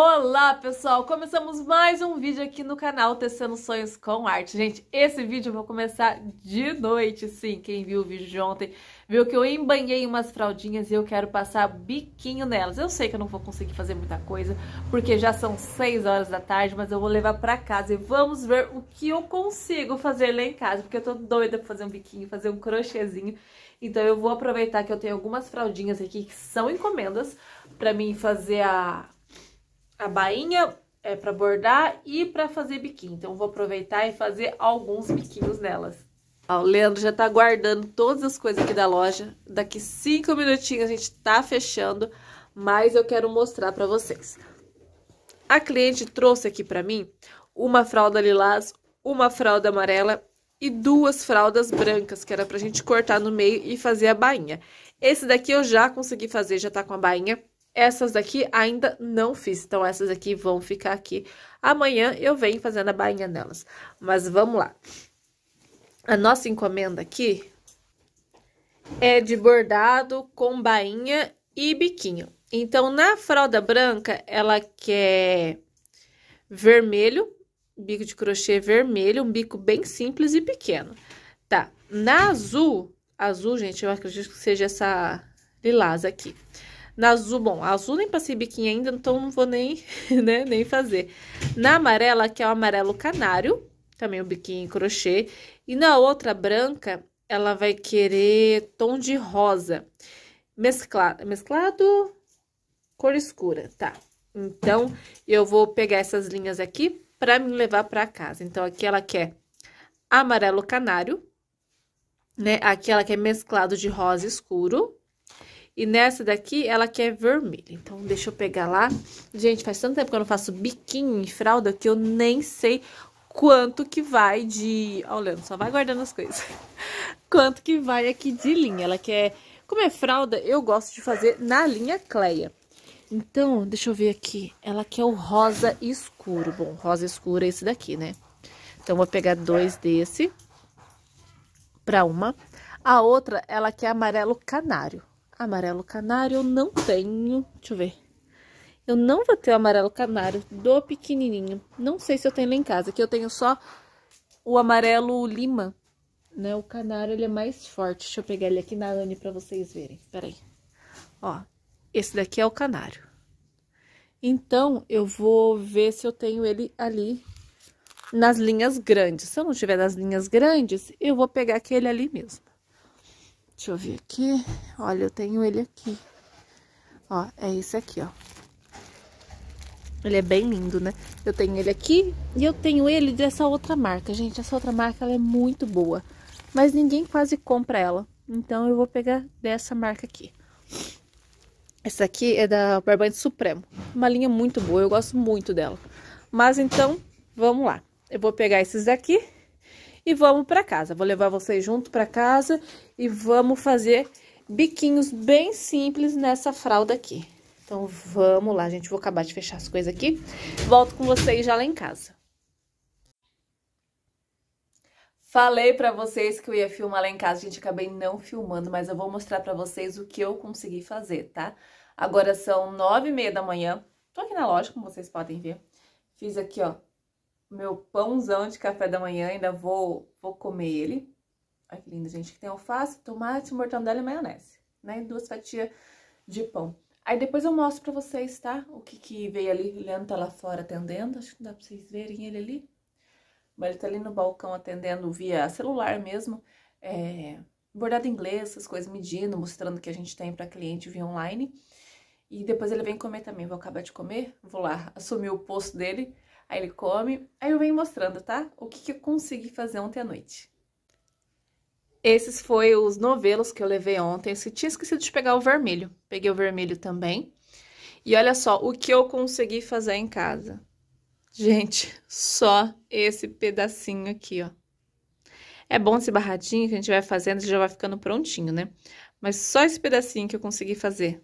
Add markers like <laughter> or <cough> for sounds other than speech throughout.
Olá pessoal, começamos mais um vídeo aqui no canal Tecendo Sonhos com Arte. Gente, esse vídeo eu vou começar de noite, sim. Quem viu o vídeo de ontem viu que eu embanhei umas fraldinhas e eu quero passar biquinho nelas. Eu sei que eu não vou conseguir fazer muita coisa, porque já são 6 horas da tarde, mas eu vou levar pra casa e vamos ver o que eu consigo fazer lá em casa, porque eu tô doida pra fazer um biquinho, fazer um crochêzinho. Então eu vou aproveitar que eu tenho algumas fraldinhas aqui que são encomendas pra mim fazer a a bainha é para bordar e para fazer biquinho. Então, vou aproveitar e fazer alguns biquinhos nelas. Ó, o Leandro já tá guardando todas as coisas aqui da loja. Daqui cinco minutinhos a gente tá fechando, mas eu quero mostrar para vocês. A cliente trouxe aqui para mim uma fralda lilás, uma fralda amarela e duas fraldas brancas, que era pra gente cortar no meio e fazer a bainha. Esse daqui eu já consegui fazer, já tá com a bainha. Essas daqui ainda não fiz, então essas aqui vão ficar aqui. Amanhã eu venho fazendo a bainha nelas. Mas vamos lá. A nossa encomenda aqui é de bordado com bainha e biquinho. Então, na fralda branca, ela quer vermelho, bico de crochê vermelho, um bico bem simples e pequeno. Tá, na azul, azul, gente, eu acredito que seja essa lilás aqui. Na azul, bom, azul nem passei biquinho ainda, então não vou nem, <laughs> né, nem fazer. Na amarela, que é o amarelo canário, também o biquinho em crochê. E na outra branca, ela vai querer tom de rosa. Mesclado, mesclado cor escura, tá? Então, eu vou pegar essas linhas aqui pra me levar pra casa. Então, aqui ela quer amarelo canário, né? Aqui ela quer mesclado de rosa escuro. E nessa daqui, ela quer vermelha. Então, deixa eu pegar lá. Gente, faz tanto tempo que eu não faço biquinho em fralda que eu nem sei quanto que vai de... Olha, oh, não, só vai guardando as coisas. <laughs> quanto que vai aqui de linha. Ela quer... Como é fralda, eu gosto de fazer na linha Cleia. Então, deixa eu ver aqui. Ela quer o rosa escuro. Bom, rosa escuro é esse daqui, né? Então, vou pegar dois desse pra uma. A outra, ela quer amarelo canário. Amarelo canário eu não tenho. Deixa eu ver. Eu não vou ter o amarelo canário do pequenininho. Não sei se eu tenho lá em casa. Aqui eu tenho só o amarelo lima, né? O canário, ele é mais forte. Deixa eu pegar ele aqui na Anne pra vocês verem. Peraí. Ó, esse daqui é o canário. Então, eu vou ver se eu tenho ele ali nas linhas grandes. Se eu não tiver nas linhas grandes, eu vou pegar aquele ali mesmo. Deixa eu ver aqui. Olha, eu tenho ele aqui. Ó, é esse aqui, ó. Ele é bem lindo, né? Eu tenho ele aqui e eu tenho ele dessa outra marca. Gente, essa outra marca ela é muito boa. Mas ninguém quase compra ela. Então eu vou pegar dessa marca aqui. Essa aqui é da Barbante Supremo. Uma linha muito boa, eu gosto muito dela. Mas então, vamos lá. Eu vou pegar esses daqui e vamos para casa. Vou levar vocês junto para casa e vamos fazer biquinhos bem simples nessa fralda aqui. Então, vamos lá, gente. Vou acabar de fechar as coisas aqui. Volto com vocês já lá em casa. Falei pra vocês que eu ia filmar lá em casa, gente, acabei não filmando, mas eu vou mostrar pra vocês o que eu consegui fazer, tá? Agora são nove e meia da manhã, tô aqui na loja, como vocês podem ver. Fiz aqui, ó, meu pãozão de café da manhã, ainda vou, vou comer ele. Olha que lindo, gente, que tem alface, tomate, mortandela e maionese, né? E duas fatias de pão. Aí depois eu mostro pra vocês, tá? O que que veio ali, o Leandro tá lá fora atendendo, acho que não dá pra vocês verem ele ali. Mas ele tá ali no balcão atendendo via celular mesmo, é, bordado inglês, essas coisas, medindo, mostrando o que a gente tem pra cliente via online. E depois ele vem comer também, vou acabar de comer, vou lá assumir o posto dele Aí ele come, aí eu venho mostrando, tá? O que, que eu consegui fazer ontem à noite. Esses foi os novelos que eu levei ontem. Eu tinha esquecido de pegar o vermelho. Peguei o vermelho também. E olha só o que eu consegui fazer em casa. Gente, só esse pedacinho aqui, ó. É bom esse barradinho que a gente vai fazendo, já vai ficando prontinho, né? Mas só esse pedacinho que eu consegui fazer.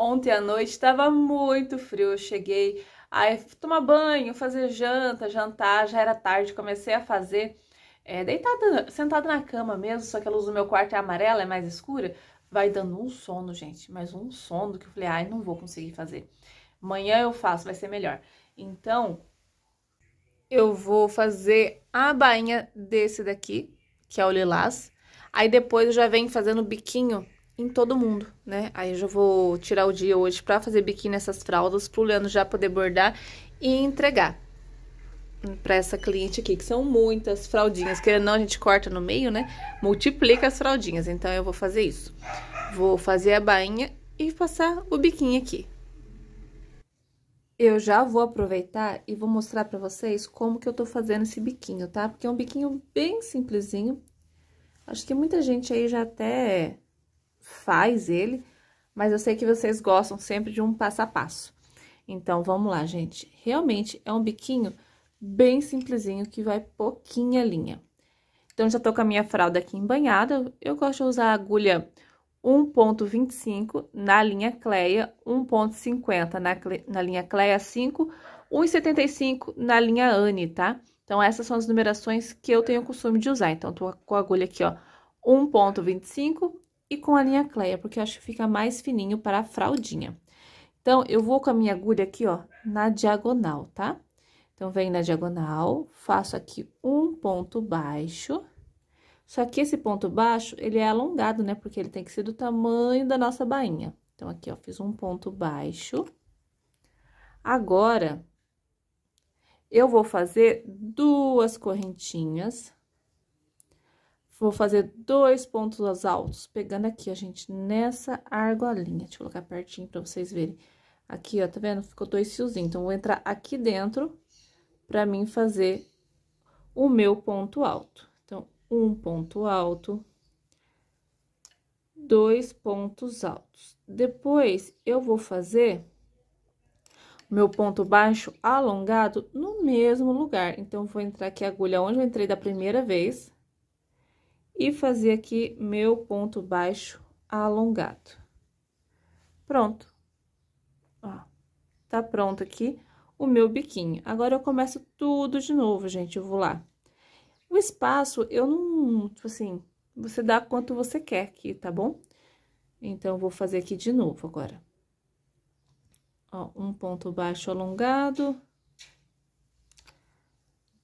Ontem à noite estava muito frio, eu cheguei, a tomar banho, fazer janta, jantar, já era tarde, comecei a fazer é, deitada, sentada na cama mesmo, só que a luz do meu quarto é amarela, é mais escura, vai dando um sono, gente, mas um sono que eu falei, ai, não vou conseguir fazer. Amanhã eu faço, vai ser melhor. Então, eu vou fazer a bainha desse daqui, que é o lilás. Aí depois eu já venho fazendo o biquinho em todo mundo, né? Aí eu já vou tirar o dia hoje para fazer biquíni nessas fraldas pro Leandro já poder bordar e entregar para essa cliente aqui, que são muitas fraldinhas. Querendo ou não, a gente corta no meio, né? Multiplica as fraldinhas. Então eu vou fazer isso. Vou fazer a bainha e passar o biquinho aqui. Eu já vou aproveitar e vou mostrar para vocês como que eu tô fazendo esse biquinho, tá? Porque é um biquinho bem simplesinho. Acho que muita gente aí já até faz ele, mas eu sei que vocês gostam sempre de um passo a passo. Então, vamos lá, gente. Realmente é um biquinho bem simplesinho, que vai pouquinha linha. Então, já tô com a minha fralda aqui embanhada. Eu gosto de usar a agulha 1.25 na linha Cleia, 1.50 na, na linha Cleia 5, 1,75 na linha Anne, tá? Então, essas são as numerações que eu tenho o costume de usar. Então, tô com a agulha aqui, ó, 1.25, e com a linha Cleia, porque eu acho que fica mais fininho para a fraldinha. Então, eu vou com a minha agulha aqui, ó, na diagonal, tá? Então, venho na diagonal, faço aqui um ponto baixo. Só que esse ponto baixo, ele é alongado, né? Porque ele tem que ser do tamanho da nossa bainha. Então, aqui, ó, fiz um ponto baixo. Agora, eu vou fazer duas correntinhas Vou fazer dois pontos altos, pegando aqui, a gente, nessa argolinha. Deixa eu colocar pertinho pra vocês verem. Aqui, ó, tá vendo? Ficou dois fiozinhos. Então, vou entrar aqui dentro pra mim fazer o meu ponto alto. Então, um ponto alto, dois pontos altos. Depois, eu vou fazer meu ponto baixo alongado no mesmo lugar. Então, vou entrar aqui a agulha onde eu entrei da primeira vez e fazer aqui meu ponto baixo alongado. Pronto. Ó, tá pronto aqui o meu biquinho. Agora, eu começo tudo de novo, gente, eu vou lá. O espaço, eu não, tipo assim, você dá quanto você quer aqui, tá bom? Então, vou fazer aqui de novo agora. Ó, um ponto baixo alongado.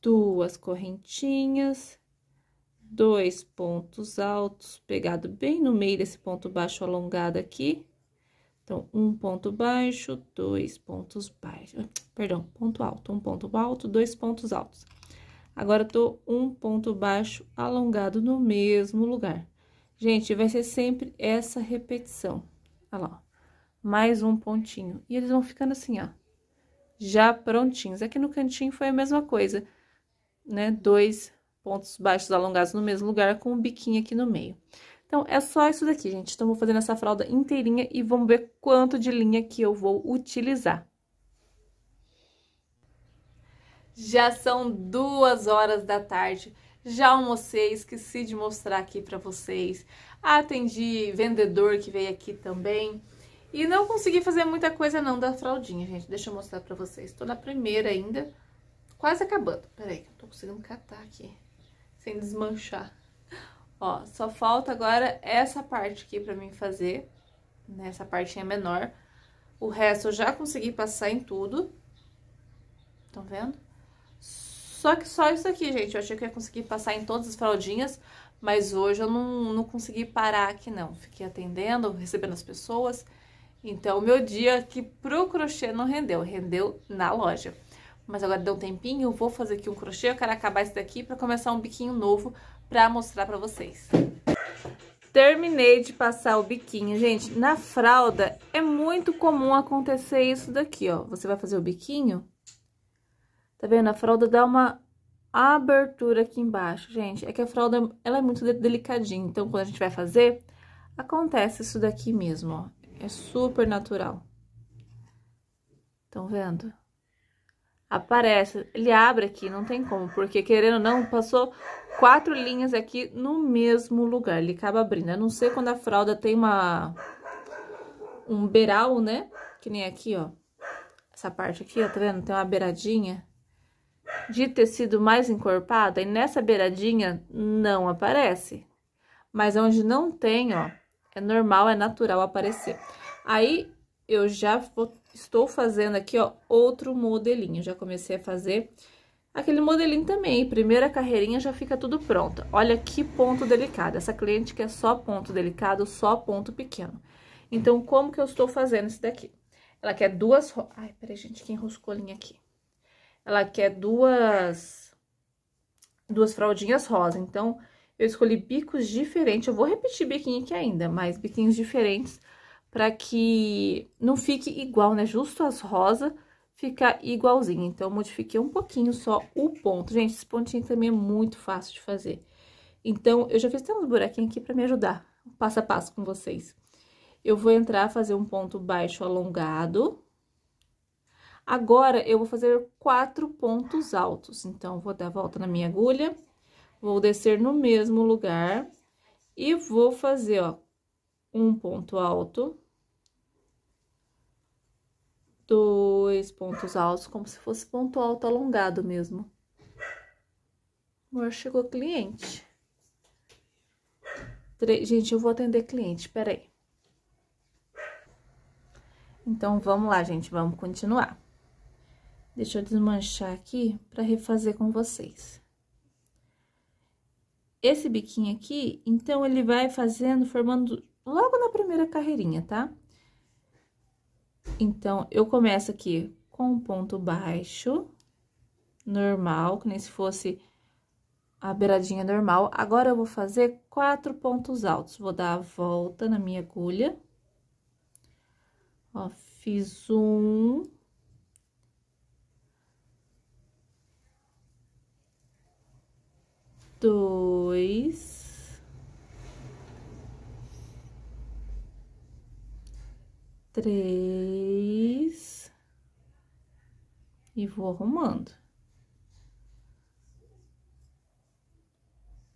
Duas correntinhas dois pontos altos, pegado bem no meio desse ponto baixo alongado aqui. Então, um ponto baixo, dois pontos baixos, perdão, ponto alto, um ponto alto, dois pontos altos. Agora, tô um ponto baixo alongado no mesmo lugar. Gente, vai ser sempre essa repetição. Olha lá, ó. mais um pontinho. E eles vão ficando assim, ó, já prontinhos. Aqui no cantinho foi a mesma coisa, né? Dois pontos baixos alongados no mesmo lugar com o um biquinho aqui no meio. Então, é só isso daqui, gente. Então, vou fazendo essa fralda inteirinha e vamos ver quanto de linha que eu vou utilizar. Já são duas horas da tarde, já almocei, esqueci de mostrar aqui para vocês. Atendi vendedor que veio aqui também. E não consegui fazer muita coisa não da fraldinha, gente. Deixa eu mostrar para vocês. Tô na primeira ainda, quase acabando. Peraí, que eu tô conseguindo catar aqui sem desmanchar. Ó, só falta agora essa parte aqui pra mim fazer, nessa né? partinha menor. O resto eu já consegui passar em tudo. Estão vendo? Só que só isso aqui, gente. Eu achei que ia conseguir passar em todas as fraldinhas, mas hoje eu não, não consegui parar aqui, não. Fiquei atendendo, recebendo as pessoas. Então, o meu dia aqui pro crochê não rendeu, rendeu na loja mas agora deu um tempinho, vou fazer aqui um crochê, eu quero acabar esse daqui para começar um biquinho novo para mostrar para vocês. Terminei de passar o biquinho, gente, na fralda é muito comum acontecer isso daqui, ó, você vai fazer o biquinho, tá vendo? A fralda dá uma abertura aqui embaixo, gente, é que a fralda, ela é muito delicadinha, então quando a gente vai fazer, acontece isso daqui mesmo, ó, é super natural. Estão vendo? aparece. Ele abre aqui, não tem como, porque querendo ou não, passou quatro linhas aqui no mesmo lugar. Ele acaba abrindo. A não ser quando a fralda tem uma um beiral, né? Que nem aqui, ó. Essa parte aqui, ó, tá vendo? Tem uma beiradinha de tecido mais encorpada e nessa beiradinha não aparece. Mas onde não tem, ó, é normal, é natural aparecer. Aí eu já vou estou fazendo aqui, ó, outro modelinho. Já comecei a fazer aquele modelinho também. Primeira carreirinha já fica tudo pronta. Olha que ponto delicado. Essa cliente quer só ponto delicado, só ponto pequeno. Então, como que eu estou fazendo isso daqui? Ela quer duas... Ai, peraí, gente, que enroscou a linha aqui. Ela quer duas... Duas fraldinhas rosa. Então, eu escolhi bicos diferentes. Eu vou repetir biquinho aqui ainda, mas biquinhos diferentes para que não fique igual, né? Justo as rosas ficar igualzinho. Então, modifiquei um pouquinho só o ponto. Gente, esse pontinho também é muito fácil de fazer. Então, eu já fiz até uns buraquinhos aqui para me ajudar, passo a passo com vocês. Eu vou entrar, fazer um ponto baixo alongado. Agora, eu vou fazer quatro pontos altos. Então, vou dar a volta na minha agulha, vou descer no mesmo lugar e vou fazer, ó, um ponto alto dois pontos altos, como se fosse ponto alto alongado mesmo. Amor, chegou cliente. Tre... Gente, eu vou atender cliente, peraí. Então, vamos lá, gente, vamos continuar. Deixa eu desmanchar aqui para refazer com vocês. Esse biquinho aqui, então, ele vai fazendo, formando logo na primeira carreirinha, tá? Tá? Então, eu começo aqui com um ponto baixo, normal, como se fosse a beiradinha normal. Agora, eu vou fazer quatro pontos altos. Vou dar a volta na minha agulha. Ó, fiz um... Dois... três e vou arrumando.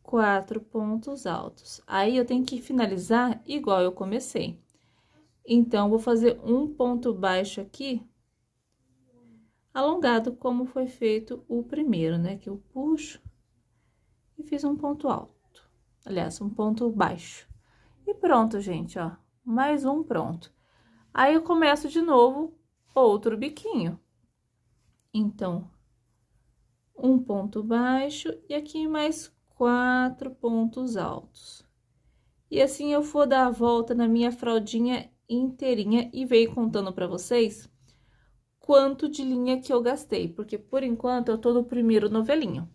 Quatro pontos altos. Aí, eu tenho que finalizar igual eu comecei. Então, vou fazer um ponto baixo aqui, alongado, como foi feito o primeiro, né? Que eu puxo e fiz um ponto alto. Aliás, um ponto baixo. E pronto, gente, ó. Mais um pronto. Aí eu começo de novo outro biquinho. Então, um ponto baixo e aqui mais quatro pontos altos. E assim eu for dar a volta na minha fraldinha inteirinha e veio contando para vocês quanto de linha que eu gastei, porque por enquanto eu tô no primeiro novelinho.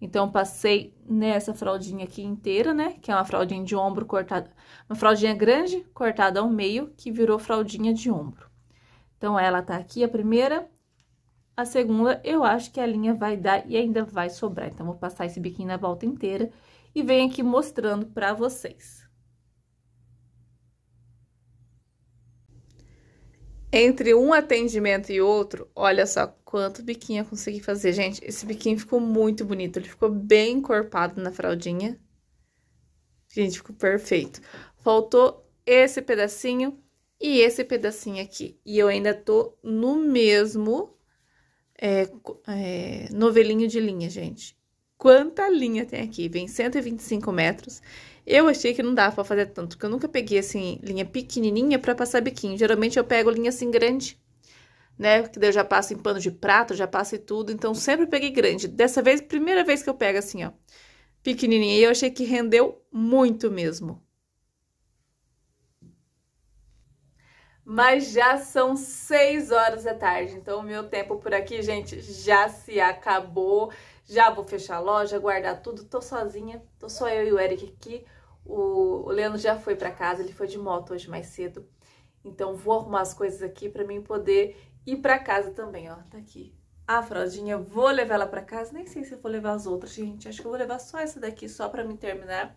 Então, passei nessa fraldinha aqui inteira, né? Que é uma fraldinha de ombro cortada, uma fraldinha grande cortada ao meio, que virou fraldinha de ombro. Então, ela tá aqui, a primeira. A segunda, eu acho que a linha vai dar e ainda vai sobrar. Então, vou passar esse biquinho na volta inteira e venho aqui mostrando pra vocês. Entre um atendimento e outro, olha só quanto biquinho eu consegui fazer. Gente, esse biquinho ficou muito bonito. Ele ficou bem encorpado na fraldinha. Gente, ficou perfeito. Faltou esse pedacinho e esse pedacinho aqui. E eu ainda tô no mesmo é, é, novelinho de linha, gente. Quanta linha tem aqui? Vem 125 metros. Eu achei que não dava pra fazer tanto, porque eu nunca peguei, assim, linha pequenininha pra passar biquinho. Geralmente eu pego linha, assim, grande, né? Que daí eu já passo em pano de prato, já passo em tudo. Então, sempre peguei grande. Dessa vez, primeira vez que eu pego, assim, ó, pequenininha. E eu achei que rendeu muito mesmo. Mas já são 6 horas da tarde, então o meu tempo por aqui, gente, já se acabou. Já vou fechar a loja, guardar tudo. Tô sozinha, tô só eu e o Eric aqui. O, o Leandro já foi para casa, ele foi de moto hoje mais cedo. Então vou arrumar as coisas aqui para mim poder ir para casa também, ó. Tá aqui. A fraldinha, vou levar ela para casa. Nem sei se eu vou levar as outras, gente. Acho que eu vou levar só essa daqui, só para me terminar.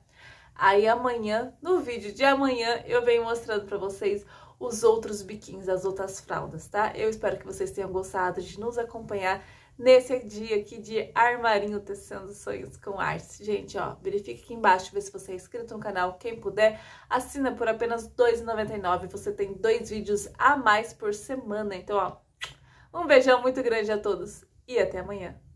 Aí amanhã, no vídeo de amanhã, eu venho mostrando para vocês os outros biquinhos, as outras fraldas, tá? Eu espero que vocês tenham gostado de nos acompanhar nesse dia aqui de armarinho tecendo sonhos com arte. Gente, ó, verifique aqui embaixo, vê se você é inscrito no canal. Quem puder, assina por apenas R$ 2,99. Você tem dois vídeos a mais por semana. Então, ó, um beijão muito grande a todos e até amanhã.